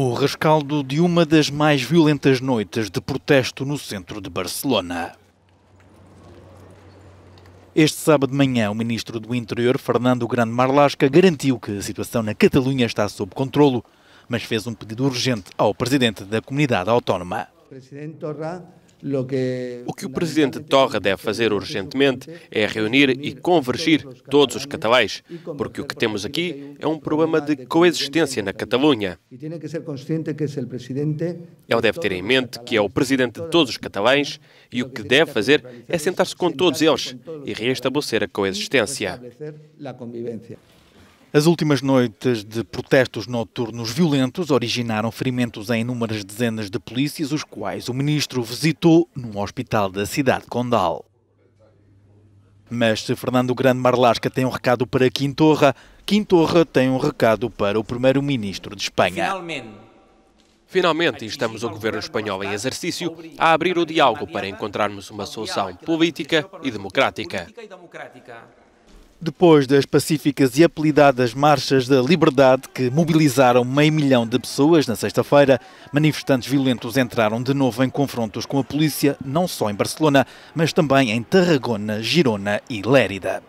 O rescaldo de uma das mais violentas noites de protesto no centro de Barcelona. Este sábado de manhã, o ministro do Interior, Fernando Grande Marlasca, garantiu que a situação na Catalunha está sob controlo, mas fez um pedido urgente ao presidente da comunidade autónoma. presidente Torra o que o presidente é Torra deve fazer é urgentemente é reunir e convergir todos os catalães, porque o que temos aqui é um problema de coexistência na Catalunha. Ele deve ter em mente que é o presidente de todos os catalães e o que deve fazer é sentar-se com todos eles e reestabelecer a coexistência. As últimas noites de protestos noturnos violentos originaram ferimentos em inúmeras dezenas de polícias, os quais o ministro visitou num hospital da cidade de Condal. Mas se Fernando Grande Marlasca tem um recado para Quintorra, Quintorra tem um recado para o primeiro-ministro de Espanha. Finalmente. Finalmente, instamos o governo espanhol em exercício a abrir o diálogo para encontrarmos uma solução política e democrática. Depois das pacíficas e apelidadas Marchas da Liberdade, que mobilizaram meio milhão de pessoas na sexta-feira, manifestantes violentos entraram de novo em confrontos com a polícia, não só em Barcelona, mas também em Tarragona, Girona e Lérida.